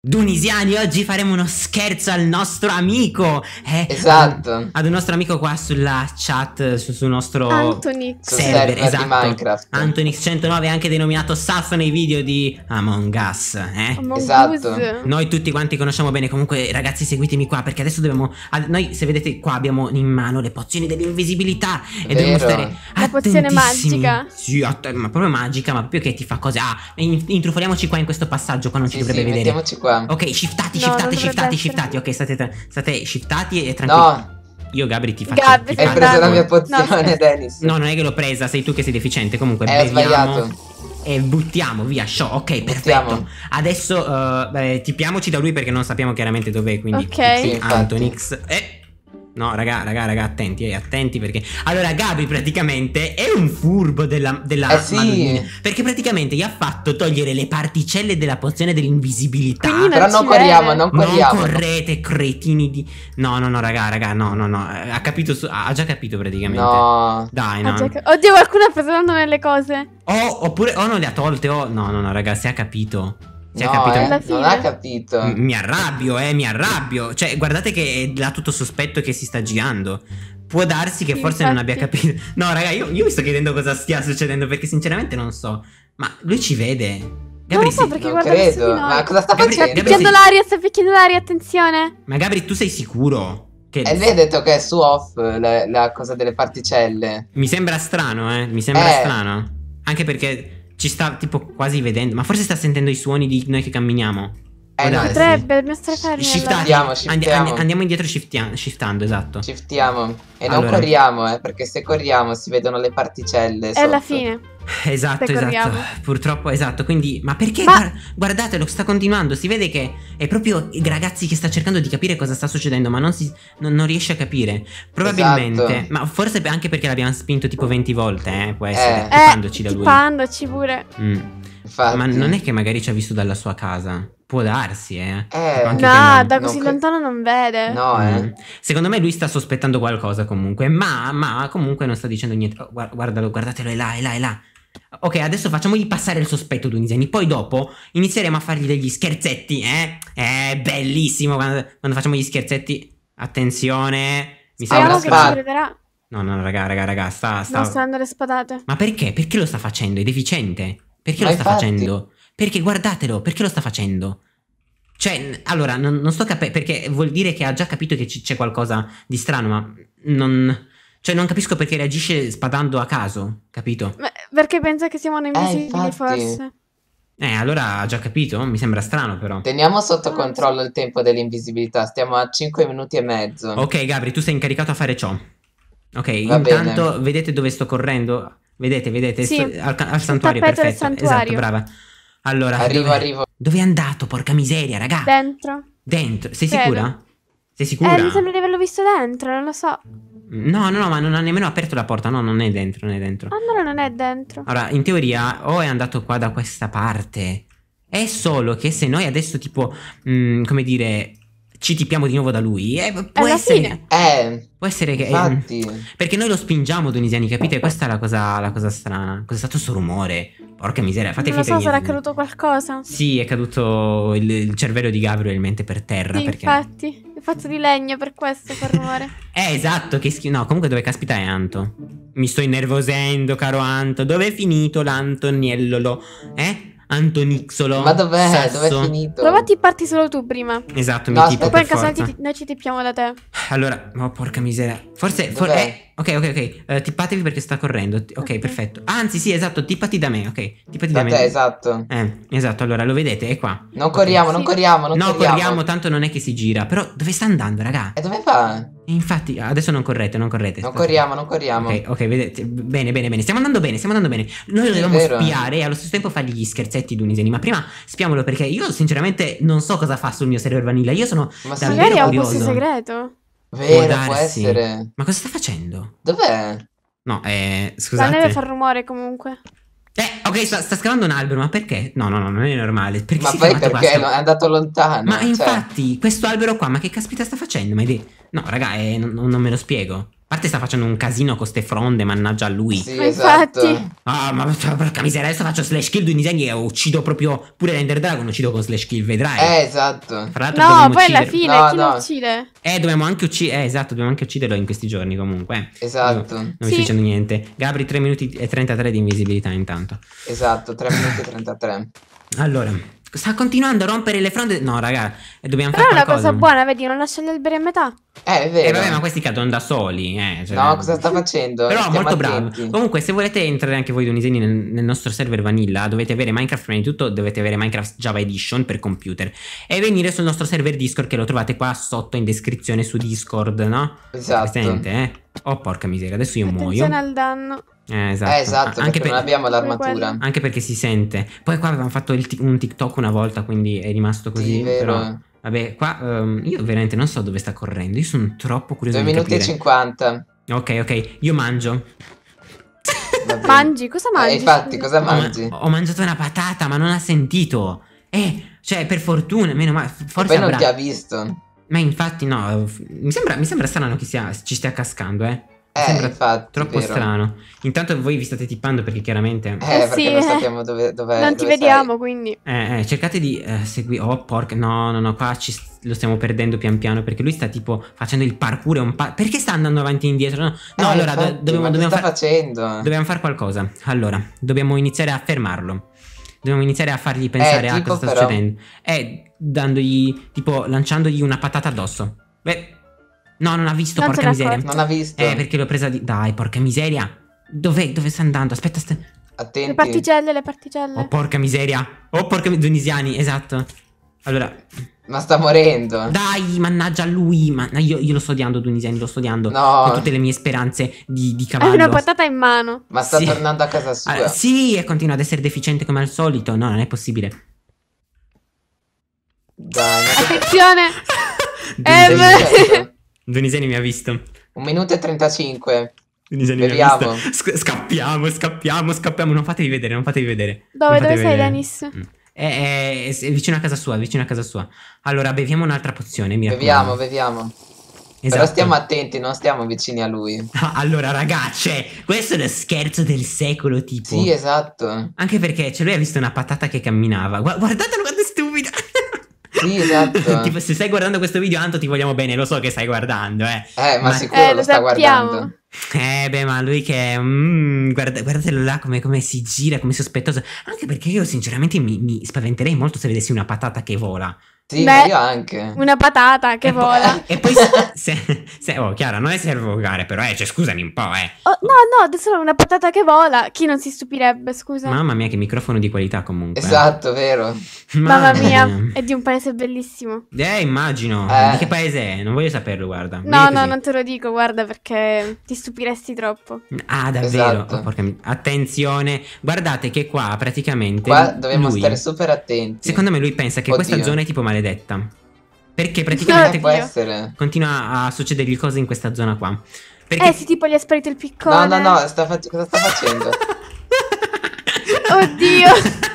Dunisiani, oggi faremo uno scherzo al nostro amico. Eh, esatto. Ad, un nostro amico qua sulla chat, su, sul nostro Antonix. server, server esatto. di Minecraft. Antonix109, anche denominato Sasso nei video di Among Us. Eh? Among esatto. Noi tutti quanti conosciamo bene. Comunque, ragazzi, seguitemi qua perché adesso dobbiamo. Noi, se vedete, qua abbiamo in mano le pozioni dell'invisibilità. E Vero. dobbiamo stare. La pozione magica. Sì, ma proprio magica, ma più che ti fa cose. Ah, intrufoliamoci qua in questo passaggio. Qua non sì, ci dovrebbe sì, vedere. Qua 5. Ok, shiftati, shiftati, no, shiftati, shiftati. Ok, state, state shiftati e tranquilli. No. Io Gabri ti faccio Gabri, ti hai preso la mia pozione, no. Dennis. No, non è che l'ho presa, sei tu che sei deficiente. Comunque, eh, beviamo e buttiamo via show. Ok, buttiamo. perfetto. Adesso uh, eh, tipiamoci da lui perché non sappiamo chiaramente dov'è. Quindi, ok, sì, Antonix. Eh No, raga, raga, raga, attenti, eh, attenti perché... Allora, Gabi praticamente è un furbo della, della eh sì. Perché praticamente gli ha fatto togliere le particelle della pozione dell'invisibilità. Però non corriamo, non corriamo. Non correte, cretini di... No, no, no, raga, raga, no, no, no. Eh, ha capito, su... ha già capito praticamente. No. Dai, no. Cap... Oddio, qualcuno ha preso nelle cose. Oh, oppure... Oh, non le ha tolte, oh... No, no, no, raga, si ha capito. Cioè, no, capito? Eh, non ha capito. M- mi arrabbio, eh, mi arrabbio. Cioè, guardate che è là tutto sospetto che si sta girando. Può darsi che sì, forse infatti. non abbia capito. No, raga, io, io mi sto chiedendo cosa stia succedendo perché sinceramente non so. Ma lui ci vede. Gabri, non lo so perché non credo. Eh. Ma cosa sta Gabri, facendo? Sta picchiando sei... l'aria, sta picchiando l'aria, attenzione. Ma Gabri, tu sei sicuro? Che... E lei ha detto che è su off eh, la, la cosa delle particelle. Mi sembra strano, eh. Mi sembra eh. strano. Anche perché ci sta tipo quasi vedendo. Ma forse sta sentendo i suoni di noi che camminiamo. Eh, no, potrebbe, dobbiamo stare fermi. Shiftiamo, shiftiamo. andiamo indietro shiftia- shiftando, esatto. Shiftiamo. E non allora. corriamo, eh, perché se corriamo si vedono le particelle. È la fine. Esatto, esatto. Purtroppo, esatto. Quindi, ma perché? Ma... Guardatelo, sta continuando. Si vede che è proprio ragazzi che sta cercando di capire cosa sta succedendo, ma non, si, non, non riesce a capire. Probabilmente, esatto. ma forse anche perché l'abbiamo spinto tipo 20 volte, eh, può essere. Eh, tipandoci eh, da lui. Tipandoci pure. Mm. Ma non è che magari ci ha visto dalla sua casa. Può darsi, eh. eh anche no, no, da così non... lontano non vede. No, eh. Mm. Secondo me lui sta sospettando qualcosa comunque, ma, ma comunque non sta dicendo niente. Oh, guardalo, guardatelo, è là, è là, è là. Ok, adesso facciamogli passare il sospetto Tunisiani. Poi dopo inizieremo a fargli degli scherzetti, eh? È bellissimo quando, quando facciamo gli scherzetti. Attenzione. Mi sa sembra che ci crederà. No, no, raga, raga, raga, sta, sta... No, sta dando le spadate. Ma perché? Perché lo sta facendo? È deficiente. Perché Ma lo sta infatti... facendo? Perché guardatelo, perché lo sta facendo? Cioè, allora, non, non sto capendo, perché vuol dire che ha già capito che c- c'è qualcosa di strano, ma non... Cioè, non capisco perché reagisce spadando a caso, capito? Ma perché pensa che siamo eh, invisibili, eh, forse. Eh, allora ha già capito, mi sembra strano però. Teniamo sotto ah, controllo il tempo dell'invisibilità, stiamo a 5 minuti e mezzo. Ok, Gabri, tu sei incaricato a fare ciò. Ok, Va intanto bene. vedete dove sto correndo? Vedete, vedete, sì. sto, al, al santuario, perfetto. Esatto, santuario. Esatto, brava. Allora, arrivo, dove... arrivo. Dove è andato? Porca miseria, raga. Dentro. Dentro. Sei Credo. sicura? Sei eh, sicura? Eh, mi sembra di averlo visto dentro, non lo so. No, no, no, ma non ha nemmeno aperto la porta. No, non è dentro, non è dentro. Allora non è dentro. Allora, in teoria, o è andato qua da questa parte. È solo che se noi adesso, tipo, mh, mm, come dire, ci tipiamo di nuovo da lui. Eh, può Alla essere. Fine. Eh, può essere che. Eh, infatti. Eh, perché noi lo spingiamo, Donisiani, capite? Questa è la cosa, la cosa strana. Cos'è stato sto rumore? Porca miseria, fate finta. Non lo so, sarà caduto qualcosa. Sì, è caduto il, il cervello di Gabrielmente per terra. Sì, perché... Infatti, è fatto di legno per questo fa rumore. eh, esatto, che schifo. No, comunque dove caspita è Anto? Mi sto innervosendo, caro Anto. Dove è finito l'Antoniellolo? Eh? Antonixolo. Ma dov'è? Sasso. Dov'è finito? Prova ti parti solo tu prima? Esatto, no, mi tipo. E poi in caso ti, noi ci tippiamo da te. Allora, ma oh, porca miseria. Forse. For eh, ok, ok, ok. Uh, tippatevi perché sta correndo. Ok, perfetto. anzi, sì, esatto. Tippati da me, ok. Tippati da, da te, me. esatto. Eh, esatto. Allora, lo vedete, è qua. Non corriamo, okay. non sì. corriamo, non no, corriamo. No, corriamo, tanto non è che si gira. Però dove sta andando, raga? E dove fa? Infatti, ah, adesso non correte, non correte. Non corriamo, non corriamo. Ok, ok, vedete. Bene, bene, bene. Stiamo andando bene, stiamo andando bene. Noi lo dobbiamo eh. spiare e allo stesso tempo fargli gli scherzetti d'uniseni. Ma prima spiamolo perché io, sinceramente, non so cosa fa sul mio server vanilla. Io sono. Ma magari ha un posto segreto. Vero, può, può essere. Ma cosa sta facendo? Dov'è? No, eh. Scusate. Ma deve far rumore comunque. Eh, ok, sta, sta, scavando un albero, ma perché? No, no, no, non è normale. Perché ma poi perché è andato lontano? Ma cioè... infatti, questo albero qua, ma che caspita sta facendo? Ma è de... No, raga, eh, non, non, me lo spiego parte sta facendo un casino con ste fronde, mannaggia a lui. Sì, esatto. Infatti. Ah, ma porca miseria, adesso faccio slash kill due disegni e uccido proprio pure l'Ender Dragon, uccido con slash kill, vedrai. Eh, esatto. Fra l'altro No, poi alla fine no, chi no. lo uccide? Eh, dobbiamo anche uccidere, eh, esatto, dobbiamo anche ucciderlo in questi giorni comunque. Eh. Esatto. No, non sì. sto dicendo niente. Gabri 3 minuti e 33 di invisibilità intanto. Esatto, 3 minuti e 33. Allora, Sta continuando a rompere le fronde. No, raga, dobbiamo Però fare. Però è una cosa buona, vedi, non lasciando il bere a metà. Eh, è vero. Eh, vabbè, ma questi cadono da soli. Eh, cioè... No, cosa sta facendo? Però Stiamo molto bravo. Comunque, se volete entrare anche voi, Donisini, nel, nel nostro server vanilla, dovete avere Minecraft prima di tutto, dovete avere Minecraft Java Edition per computer. E venire sul nostro server Discord, che lo trovate qua sotto in descrizione su Discord, no? Esatto. Presente, eh? Oh, porca miseria, adesso io Attenzione muoio. Attenzione al danno. Eh, esatto, eh, esatto anche perché per... non abbiamo l'armatura. Anche perché si sente. Poi qua avevamo fatto un TikTok una volta, quindi è rimasto così. Sì, però vabbè, qua um, io veramente non so dove sta correndo. Io sono troppo curioso 2 minuti capire. e 50. Ok, ok, io mangio. mangi, cosa mangi? Eh, infatti, cosa mangi? Ho, ho mangiato una patata, ma non ha sentito. Eh, cioè, per fortuna, meno male. Forse poi non avrà... ti ha visto. Ma infatti, no. Mi sembra, mi sembra strano che sia, ci stia cascando, eh. Mi eh, sembra infatti, troppo vero. strano. Intanto voi vi state tippando perché chiaramente... Eh, eh perché sì, non sappiamo dove, dove Non dove ti sei. vediamo, quindi... Eh, eh cercate di eh, seguire... Oh, porca... No, no, no, qua ci lo stiamo perdendo pian piano perché lui sta tipo facendo il parkour e un pa- Perché sta andando avanti e indietro? No, no eh, allora infatti, do dobbiamo... dobbiamo sta facendo? Dobbiamo fare qualcosa. Allora, dobbiamo iniziare a fermarlo. Dobbiamo iniziare a fargli eh, pensare a cosa sta però... succedendolo. Eh, dandogli... tipo lanciandogli una patata addosso. Beh... No, non ha visto, non porca miseria. Non ha visto. Eh, perché l'ho presa di... Dai, porca miseria. Dove, dove sta andando? Aspetta, sta... Attenti. Le particelle, le particelle. Oh, porca miseria. Oh, porca miseria. Dunisiani, esatto. Allora... Ma sta morendo. Dai, mannaggia lui. Ma... Io, io, lo sto odiando, Dunisiani, lo sto odiando. No. Con tutte le mie speranze di, di ah, cavallo. Ha una patata in mano. Ma sta sì. tornando a casa sua. Allora, sì, e continua ad essere deficiente come al solito. No, non è possibile. Dai, Attenzione. Ehm... Doniseni mi ha visto. Un minuto e 35. Doniseni Beviamo. mi ha visto. Sc scappiamo, scappiamo, scappiamo. Non fatevi vedere, non fatevi vedere. Dove, dove sei, Denis? Mm. È, è, è, vicino a casa sua, vicino a casa sua. Allora, beviamo un'altra pozione, mi Beviamo, beviamo. Esatto. Però stiamo attenti, non stiamo vicini a lui. allora, ragazze, questo è lo scherzo del secolo, tipo. Sì, esatto. Anche perché, cioè, lui ha visto una patata che camminava. guardatelo, guardatelo sì, esatto. tipo, se stai guardando questo video, Anto, ti vogliamo bene, lo so che stai guardando, eh. Eh, ma, ma... sicuro eh, lo, lo sta guardando. Eh, beh, ma lui che. Mm, guarda, guardatelo là come, come, si gira, come sospettoso. Anche perché io, sinceramente, mi, mi spaventerei molto se vedessi una patata che vola. Sì, Beh, io anche. Una patata che e vola. Po- e poi se, se, oh, Chiara, non è servo servocare, però, eh, cioè, scusami un po', eh. Oh, no, no, adesso una patata che vola. Chi non si stupirebbe, scusa. Mamma mia, che microfono di qualità comunque. Esatto, vero. Mamma, Mamma mia, è di un paese bellissimo. Eh, immagino. Eh. Di che paese è? Non voglio saperlo, guarda. No, no, non te lo dico, guarda, perché ti stupiresti troppo. Ah, davvero? Esatto. Oh, Attenzione. Guardate che qua praticamente Qua dobbiamo lui, stare super attenti. Secondo me lui pensa che Oddio. questa zona è tipo male maledetta. Perché praticamente no, continua a succedergli cose in questa zona qua. Perché... Eh sì, tipo gli ha sparito il piccone. No, no, no, sta fac- cosa sta facendo? Oddio.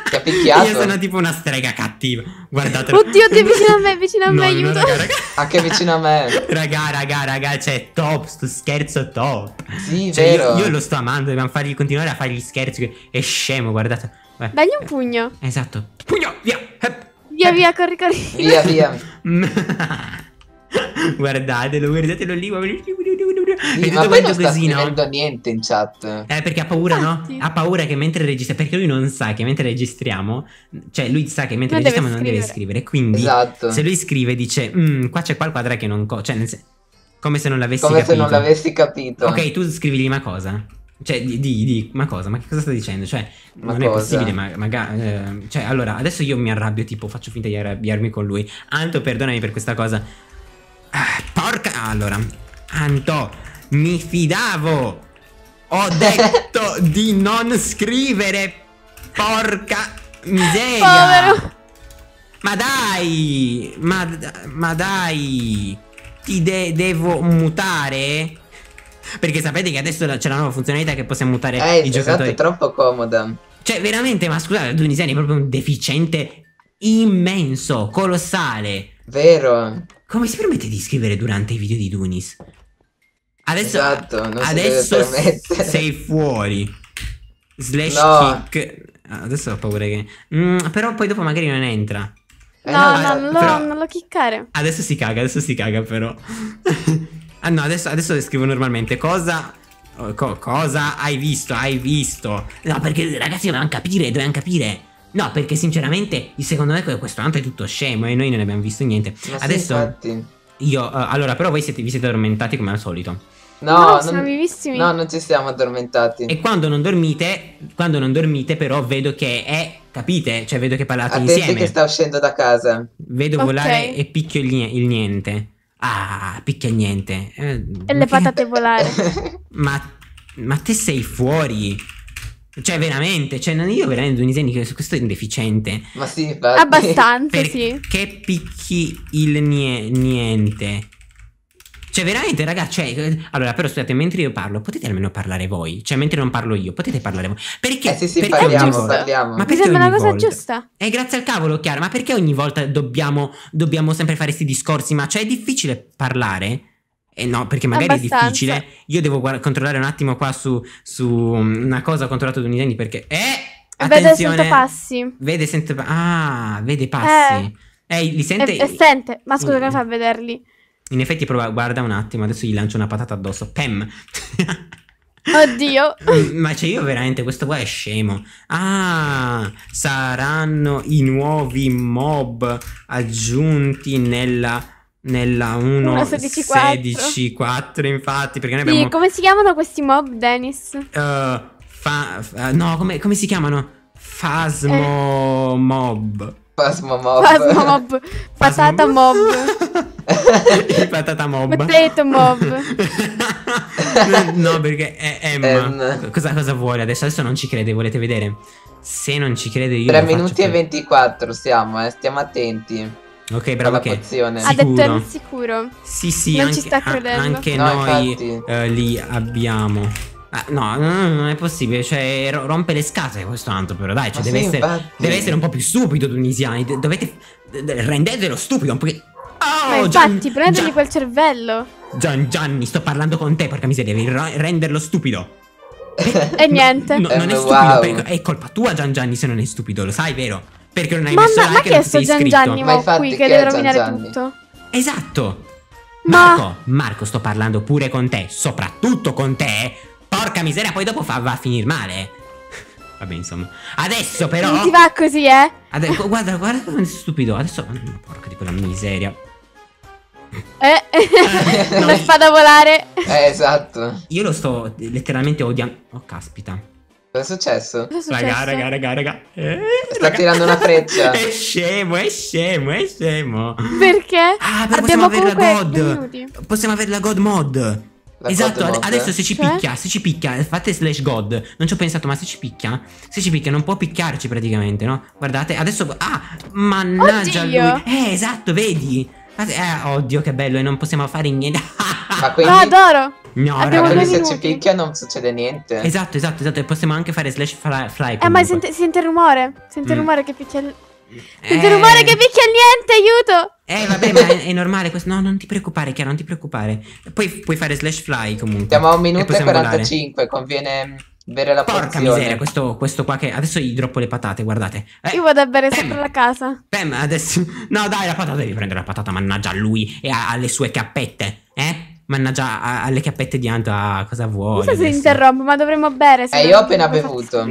Ti ha picchiato? Io sono tipo una strega cattiva. Guardatelo. Oddio, ti è vicino a me, vicino a no, me, aiuto. No, raga, raga. Anche vicino a me. Raga, raga, raga, cioè, top, sto scherzo top. Sì, cioè, vero. Io, io, lo sto amando, dobbiamo fargli continuare a fargli scherzi. È scemo, guardate. Beh, Dagli un pugno. Esatto. Pugno, via. Hep. Via, via, corri, corri. Via, via. guardatelo, guardatelo lì. Sì, ma poi non sta scrivendo niente in chat. Eh, perché ha paura, Infatti. no? Ha paura che mentre registriamo, perché lui non sa che mentre registriamo, cioè lui sa che mentre non registriamo non scrivere. deve scrivere. Quindi, esatto. se lui scrive, dice, mm, qua c'è qualcosa che non. Co-", cioè, se- come se non l'avessi come capito. Come se non l'avessi capito. Ok, tu scrivigli una cosa. Cioè, di, di, di, ma cosa? Ma che cosa sta dicendo? Cioè, ma non cosa? è possibile, ma, magari. Eh, cioè, allora, adesso io mi arrabbio, tipo, faccio finta di arrabbiarmi con lui. Anto, perdonami per questa cosa. Ah, porca. Allora, Anto, mi fidavo. Ho detto di non scrivere. Porca miseria. Povero. Ma dai, ma, ma dai, ti de devo mutare? Perché sapete che adesso c'è la nuova funzionalità che possiamo mutare eh, i giocatori. Esatto, troppo comoda. Cioè, veramente, ma scusate, Dunisiani è proprio un deficiente immenso, colossale. Vero. Come si permette di scrivere durante i video di Dunis? Adesso, esatto, adesso sei fuori. Slash no. kick. Ah, adesso ho paura che. Mm, però poi dopo magari non entra. No, eh, no, no, no, non lo kickare. Adesso si caga, adesso si caga però. Ah no, adesso, adesso le scrivo normalmente. Cosa... Co cosa hai visto? Hai visto? No, perché ragazzi dobbiamo capire, dovevano capire. No, perché sinceramente, secondo me questo tanto è tutto scemo e noi non abbiamo visto niente. Ma Adesso sì, io uh, allora, però voi siete, vi siete addormentati come al solito. No, no non, vivissimi. No, non ci siamo addormentati. E quando non dormite, quando non dormite però vedo che è capite, cioè vedo che parlate Attenti ah, insieme. che sta uscendo da casa. Vedo okay. volare e picchio il, il niente. Ah, picchia niente. Eh, e le patate volare. Ma, ma te sei fuori. Cioè, veramente, cioè, io veramente Doniseni che questo è indeficiente. Ma sì, infatti. Abbastanza, Perché sì. Che picchi il nie niente. Cioè, veramente, ragazzi, cioè, allora, però scusate, mentre io parlo, potete almeno parlare voi. Cioè, mentre non parlo io, potete parlare voi. Perché? Eh sì, sì, perché parliamo, parliamo. Ma perché Mi una cosa volta? giusta. Eh, grazie al cavolo, Chiara, ma perché ogni volta dobbiamo, dobbiamo sempre fare questi discorsi? Ma cioè, è difficile parlare? Eh no, perché magari Abbastanza. è difficile. Io devo guard- controllare un attimo qua su, su mm, una cosa ho controllato da Unitendi perché... Eh! Attenzione. Vede, sento passi. Vede, sento... Pa- ah, vede passi. Eh. Eh, li sente... E, e sente, ma scusa, mm. come fa a vederli? In effetti, prova, guarda un attimo, adesso gli lancio una patata addosso. Pem! Oddio. Ma cioè io veramente, questo qua è scemo. Ah, saranno i nuovi mob aggiunti nella... Nella 1.16.4 infatti perché noi abbiamo... come si chiamano questi mob, Dennis? Uh, fa, fa, eh, no, come, come, si chiamano? Fasmo eh. mob Pasma mob. Pasma mob. Patata mob. patata mob. Potato mob. no, perché è Emma. Um. Cosa, cosa, vuole? Adesso, adesso non ci crede, volete vedere? Se non ci crede io... 3 minuti e 24 siamo, eh, stiamo attenti. Ok, bravo che pozione. Ha detto è sicuro. Sì, sì, non anche, ci sta credendo. anche no, noi eh, li abbiamo. Ah, no, non è possibile. Cioè, rompe le scatole questo tanto, però dai, cioè, deve, sì, essere, deve, essere, un po' più stupido tunisiani. Dovete. Rendetelo stupido un po'. Oh, Ma infatti, Gian, prendergli Gian... quel cervello. Gian, Gianni, sto parlando con te, porca miseria, devi renderlo stupido. e niente. No, no, non è eh, stupido, wow. perché, è colpa tua Gian Gianni se non è stupido, lo sai, vero? Perché non hai ma, messo ma, like ma che è sto Gian Gianni ma qui che deve rovinare Gianni. tutto? Esatto. Ma... Marco, Marco, sto parlando pure con te, soprattutto con te, Porca miseria, poi dopo fa, va a finire male. Vabbè, insomma. Adesso però... Non ti va così, eh? Adesso, guarda, guarda come sei stupido. Adesso... Mm, porca di quella miseria. Eh, eh no. la spada volare. Eh, esatto. Io lo sto letteralmente odiando. Oh, caspita. Cosa è successo? Cosa è Raga, raga, raga, Eh, Sta raga. tirando una freccia. è scemo, è scemo, è scemo. Perché? Ah, però Abbiamo possiamo avere la God. Possiamo avere la God mod esatto, mod. adesso se ci cioè? picchia, se ci picchia, fate slash god. Non ci ho pensato, ma se ci picchia, se ci picchia non può picchiarci praticamente, no? Guardate, adesso ah, mannaggia Oddio. lui. Eh, esatto, vedi? Eh, oddio, che bello, e non possiamo fare niente. ma quindi... Ah, adoro! No, Abbiamo raga, se ci picchia non succede niente. Esatto, esatto, esatto. E possiamo anche fare slash fly. fly eh, ma sente, sente il rumore. Sente il mm. rumore che picchia senza eh... rumore che picchia niente, aiuto! Eh, vabbè, ma è, è, normale questo. No, non ti preoccupare, Chiara, non ti preoccupare. Poi puoi fare slash fly comunque. Siamo a un minuto e, e 45, volare. conviene bere la Porca porzione. miseria, questo, questo, qua che... Adesso gli droppo le patate, guardate. Eh, Io vado a bere sopra la casa. Pem, adesso... No, dai, la patata, devi prendere la patata, mannaggia a lui e a, alle sue cappette, eh? Mannaggia alle cappette di ah, cosa vuoi? Non so se interrompo, ma dovremmo bere. Se Eh, io ho appena bevuto.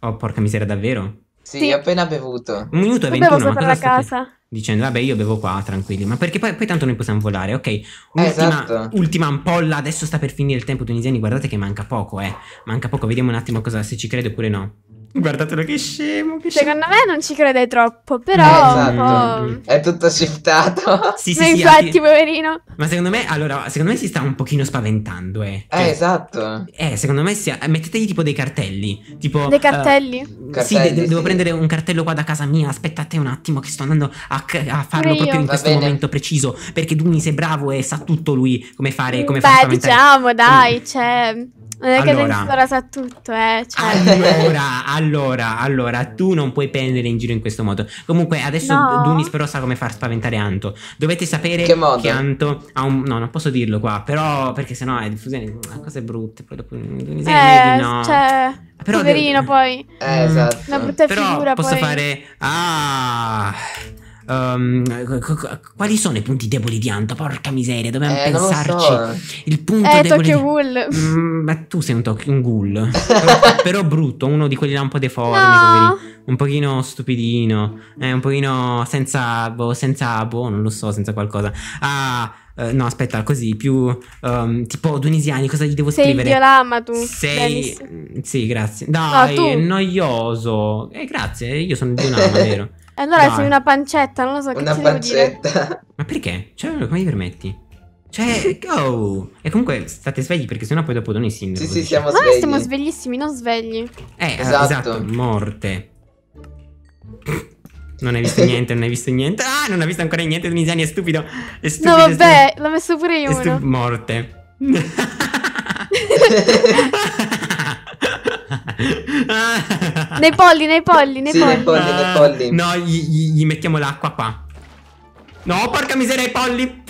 Oh, porca miseria, davvero? Sì, sì. appena bevuto. Un minuto e ventuno. Bevo sopra casa. Dicendo, vabbè, io bevo qua, tranquilli. Ma perché poi, poi tanto noi possiamo volare, ok? Ultima, esatto. ultima ampolla, adesso sta per finire il tempo tunisiani, guardate che manca poco, eh. Manca poco, vediamo un attimo cosa, se ci crede oppure no. Guardatelo che scemo, che Secondo scemo. me non ci crede troppo, però eh, esatto. po'... è tutto shiftato. Sì, sì, no, sì, infatti, anche... poverino. Ma secondo me, allora, secondo me si sta un pochino spaventando, eh. eh cioè, esatto. Eh, secondo me si... mettetegli tipo dei cartelli, tipo Dei cartelli? Uh, cartelli sì, de- sì, devo prendere un cartello qua da casa mia, aspettate un attimo che sto andando a, c- a farlo Pure proprio io. in questo momento preciso, perché Dumi sei bravo e sa tutto lui come fare, mm, come Beh, fare diciamo, dai, mm. cioè non è che allora, allora sa tutto, eh. Cioè. Allora, allora, allora, tu non puoi prendere in giro in questo modo. Comunque, adesso no. Dunis però sa come far spaventare Anto. Dovete sapere che, che Anto ha un... No, non posso dirlo qua, però perché sennò è diffusione... Ah, cose brutte, poi dopo... Dunis eh, no. cioè... Però poverino devo... poi. Eh, esatto. Una brutta però figura posso poi... fare... Ah... Um, quali sono i punti deboli di Anto? Porca miseria, dobbiamo eh, pensarci. So. Il punto eh, debole Tokyo di... Ghoul. Mm, ma tu sei un, to- un ghoul. però brutto, uno di quelli là un po' deformi, no. un pochino stupidino, eh, un pochino senza boh, senza boh, non lo so, senza qualcosa. Ah Uh, no, aspetta, così più um, tipo Dunisiani, cosa gli devo Sei scrivere? Sei lama tu. Sei. Dennis. Sì, grazie. Dai, no, noioso. Eh, grazie, io sono di lama, vero? Eh, allora Dai. sei una pancetta, non lo so una che Una pancetta. Ma perché? Cioè, come ti permetti? Cioè, go! Oh. E comunque state svegli perché sennò poi dopo doni sindaco. Sì, sì, siamo Ma svegli. Ma siamo sveglissimi, non svegli. Eh, ah, esatto. esatto morte. Non hai visto niente, non hai visto niente. Ah, non hai visto ancora niente, Tunisiani è stupido. È stupido. No, vabbè, stupido. l'ho messo pure io. È stup- uno. morte. ah, nei polli, nei polli, nei sì, polli. Nei polli, ah, nei polli. No, gli, gli, gli mettiamo l'acqua qua. No, porca miseria, i polli.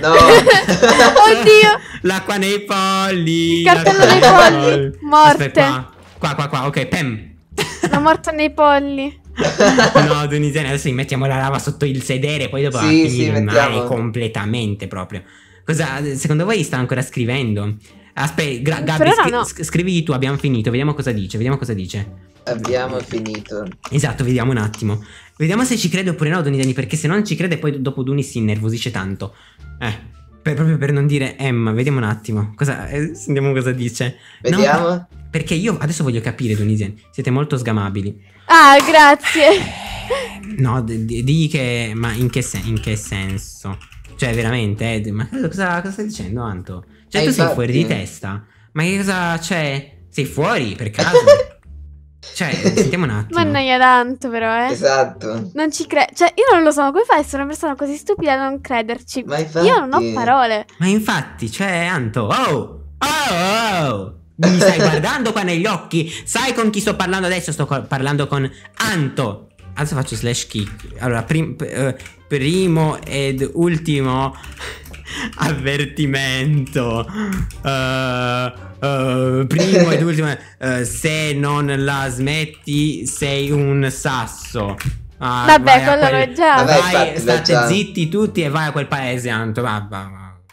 No. Oddio. L'acqua nei polli. Il cartello nei polli. Morte. qua. qua, qua, qua. Ok, pem. La morte nei polli. no, Dunisiani, adesso gli mettiamo la lava sotto il sedere, poi dopo sì, sì, mai completamente proprio. Cosa, secondo voi sta ancora scrivendo? Aspetta, G- Gabi, scri- no. scrivigli tu, abbiamo finito, vediamo cosa dice, vediamo cosa dice. Abbiamo finito. Esatto, vediamo un attimo. Vediamo se ci crede oppure no Donidani, perché se non ci crede poi dopo Duni si innervosisce tanto. Eh, per, proprio per non dire Emma, vediamo un attimo. Cosa, eh, sentiamo cosa dice. Vediamo. No, perché io adesso voglio capire, Donisian, siete molto sgamabili. Ah, grazie. Eh, no, d- d- che... ma in che, sen- in che senso? Cioè, veramente, Ed, ma cosa, cosa stai dicendo, Anto? Cioè, eh, tu infatti... sei fuori di testa. Ma che cosa c'è? Cioè, sei fuori, per caso? cioè, sentiamo un attimo. Mannoia tanto, però, eh. Esatto. Non ci credo. Cioè, io non lo so, come fai a essere una persona così stupida a non crederci? Ma infatti... Io non ho parole. Ma infatti, cioè, Anto, oh! Oh, oh! Mi stai guardando qua negli occhi? Sai con chi sto parlando adesso? Sto parlando con Anto. Adesso faccio slash kick. Allora, prima. eh, primo ed ultimo avvertimento. Uh, uh, primo ed ultimo, uh, se non la smetti sei un sasso. Ah, Vabbè, quello quel... già. Vabbè, vai, infatti, state già. zitti tutti e vai a quel paese, Anto. Va, va, va.